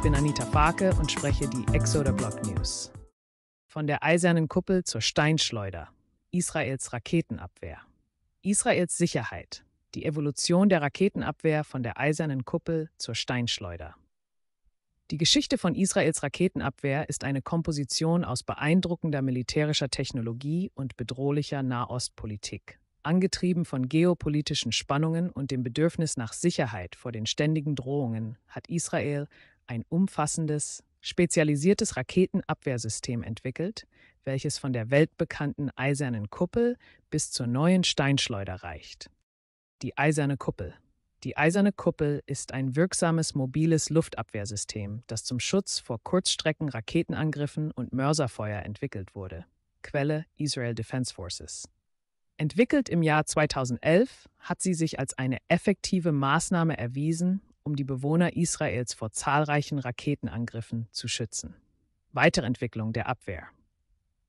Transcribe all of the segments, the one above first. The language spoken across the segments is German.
Ich bin Anita Farke und spreche die Exoder Block News. Von der eisernen Kuppel zur Steinschleuder. Israels Raketenabwehr. Israels Sicherheit. Die Evolution der Raketenabwehr von der eisernen Kuppel zur Steinschleuder. Die Geschichte von Israels Raketenabwehr ist eine Komposition aus beeindruckender militärischer Technologie und bedrohlicher Nahostpolitik, Angetrieben von geopolitischen Spannungen und dem Bedürfnis nach Sicherheit vor den ständigen Drohungen hat Israel ein umfassendes, spezialisiertes Raketenabwehrsystem entwickelt, welches von der weltbekannten eisernen Kuppel bis zur neuen Steinschleuder reicht. Die eiserne Kuppel. Die eiserne Kuppel ist ein wirksames mobiles Luftabwehrsystem, das zum Schutz vor Kurzstrecken-Raketenangriffen und Mörserfeuer entwickelt wurde. Quelle Israel Defense Forces. Entwickelt im Jahr 2011 hat sie sich als eine effektive Maßnahme erwiesen, um die Bewohner Israels vor zahlreichen Raketenangriffen zu schützen. Weiterentwicklung der Abwehr.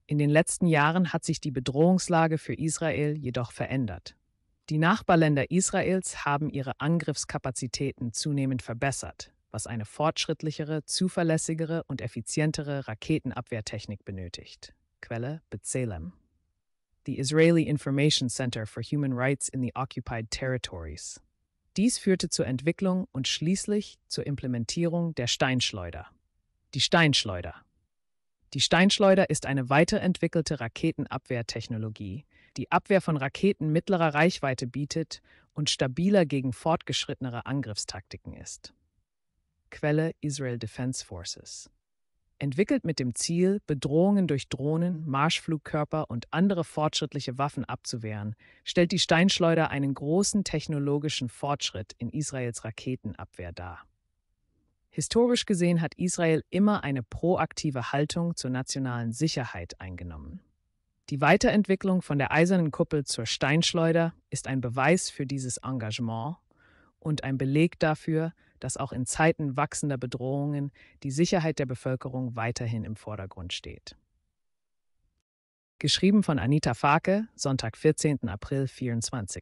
In den letzten Jahren hat sich die Bedrohungslage für Israel jedoch verändert. Die Nachbarländer Israels haben ihre Angriffskapazitäten zunehmend verbessert, was eine fortschrittlichere, zuverlässigere und effizientere Raketenabwehrtechnik benötigt. Quelle Bezalem. The Israeli Information Center for Human Rights in the Occupied Territories. Dies führte zur Entwicklung und schließlich zur Implementierung der Steinschleuder. Die Steinschleuder. Die Steinschleuder ist eine weiterentwickelte Raketenabwehrtechnologie, die Abwehr von Raketen mittlerer Reichweite bietet und stabiler gegen fortgeschrittenere Angriffstaktiken ist. Quelle Israel Defense Forces entwickelt mit dem Ziel, Bedrohungen durch Drohnen, Marschflugkörper und andere fortschrittliche Waffen abzuwehren, stellt die Steinschleuder einen großen technologischen Fortschritt in Israels Raketenabwehr dar. Historisch gesehen hat Israel immer eine proaktive Haltung zur nationalen Sicherheit eingenommen. Die Weiterentwicklung von der eisernen Kuppel zur Steinschleuder ist ein Beweis für dieses Engagement und ein Beleg dafür, dass auch in Zeiten wachsender Bedrohungen die Sicherheit der Bevölkerung weiterhin im Vordergrund steht. Geschrieben von Anita Farke, Sonntag, 14. April 24.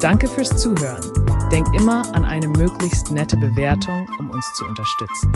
Danke fürs Zuhören. Denkt immer an eine möglichst nette Bewertung, um uns zu unterstützen.